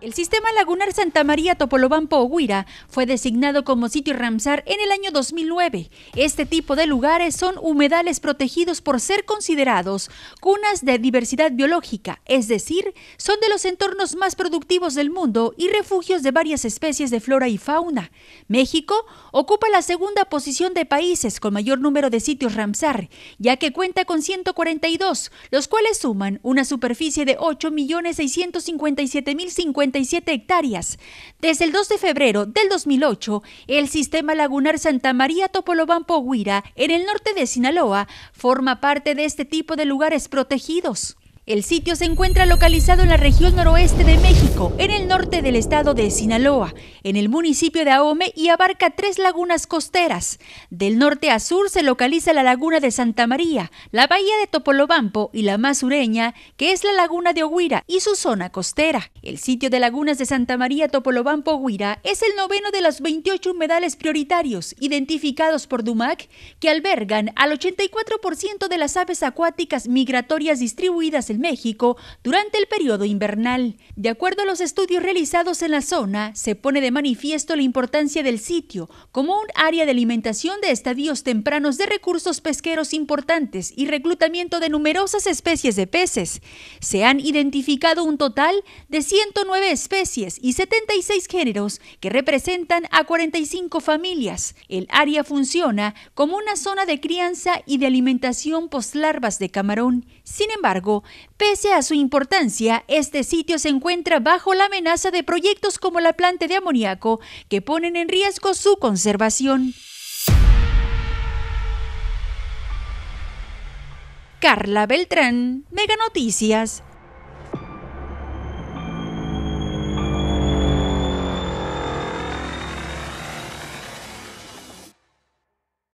El sistema lagunar Santa María Topolobampo Oguira fue designado como sitio Ramsar en el año 2009. Este tipo de lugares son humedales protegidos por ser considerados cunas de diversidad biológica, es decir, son de los entornos más productivos del mundo y refugios de varias especies de flora y fauna. México ocupa la segunda posición de países con mayor número de sitios Ramsar, ya que cuenta con 142, los cuales suman una superficie de 8.657.050 hectáreas. Desde el 2 de febrero del 2008, el sistema lagunar Santa María Topolobampo Huira, en el norte de Sinaloa, forma parte de este tipo de lugares protegidos. El sitio se encuentra localizado en la región noroeste de México, en el norte del estado de Sinaloa, en el municipio de Ahome y abarca tres lagunas costeras. Del norte a sur se localiza la laguna de Santa María, la bahía de Topolobampo y la más sureña, que es la laguna de Oguira y su zona costera. El sitio de lagunas de Santa María Topolobampo Oguira es el noveno de los 28 humedales prioritarios identificados por Dumac que albergan al 84% de las aves acuáticas migratorias distribuidas en México durante el periodo invernal. De acuerdo a los estudios realizados en la zona, se pone de manifiesto la importancia del sitio como un área de alimentación de estadios tempranos de recursos pesqueros importantes y reclutamiento de numerosas especies de peces. Se han identificado un total de 109 especies y 76 géneros que representan a 45 familias. El área funciona como una zona de crianza y de alimentación postlarvas de camarón. Sin embargo, Pese a su importancia, este sitio se encuentra bajo la amenaza de proyectos como la planta de amoníaco, que ponen en riesgo su conservación. Carla Beltrán, Mega Noticias.